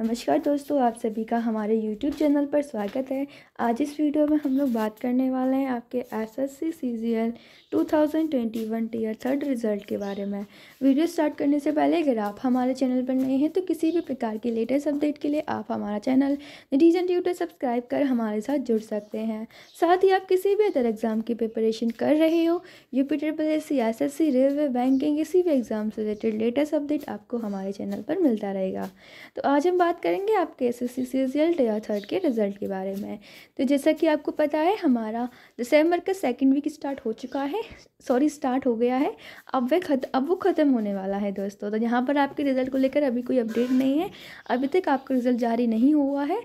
नमस्कार दोस्तों आप सभी का हमारे YouTube चैनल पर स्वागत है आज इस वीडियो में हम लोग बात करने वाले हैं आपके S S C C G L two thousand twenty one tier third result के बारे में वीडियो स्टार्ट करने से पहले अगर आप हमारे चैनल पर नए हैं तो किसी भी प्रकार के लेटेस्ट अपडेट के लिए आप हमारा चैनल रीजन ट्यूटर सब्सक्राइब कर हमारे साथ जुड़ सकते हैं साथ ही आप किसी भी अदर एग्ज़ाम की प्रिपरेशन कर रहे हो UP triple S C S S C railway banking किसी भी एग्ज़ाम से रिलेटेड लेटेस्ट अपडेट आपको हमारे चैनल पर मिलता रहेगा तो आज हम बात करेंगे आपके एस एस सी सीरियल डे थर्ड के रिज़ल्ट के बारे में तो जैसा कि आपको पता है हमारा दिसंबर का सेकंड वीक स्टार्ट हो चुका है सॉरी स्टार्ट हो गया है अब वह खत अब वो ख़त्म होने वाला है दोस्तों तो यहाँ पर आपके रिज़ल्ट को लेकर अभी कोई अपडेट नहीं है अभी तक आपका रिज़ल्ट जारी नहीं हुआ है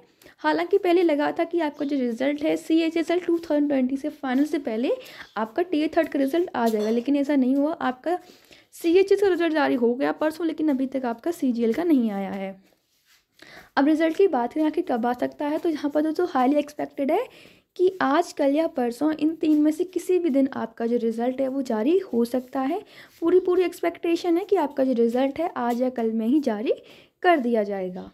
हालांकि पहले लगा था कि आपका जो रिज़ल्ट है C H S L two thousand twenty से फाइनल से पहले आपका टी थर्ड का रिज़ल्ट आ जाएगा लेकिन ऐसा नहीं हुआ आपका सी एच एस का रिज़ल्ट जारी हो गया परसों लेकिन अभी तक आपका सी जी एल का नहीं आया है अब रिज़ल्ट की बात करें आखिर कब आ सकता है तो यहाँ पर दोस्तों हाईली एक्सपेक्टेड है कि आज कल या परसों इन तीन में से किसी भी दिन आपका जो रिज़ल्ट है वो जारी हो सकता है पूरी पूरी एक्सपेक्टेशन है कि आपका जो रिज़ल्ट है आज या कल में ही जारी कर दिया जाएगा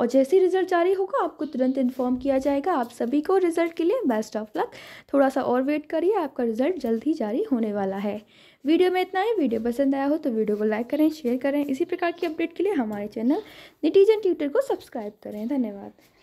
और जैसे ही रिज़ल्ट जारी होगा आपको तुरंत इन्फॉर्म किया जाएगा आप सभी को रिज़ल्ट के लिए बेस्ट ऑफ लक थोड़ा सा और वेट करिए आपका रिज़ल्ट जल्द ही जारी होने वाला है वीडियो में इतना ही वीडियो पसंद आया हो तो वीडियो को लाइक करें शेयर करें इसी प्रकार की अपडेट के लिए हमारे चैनल निटीजन ट्विटर को सब्सक्राइब करें धन्यवाद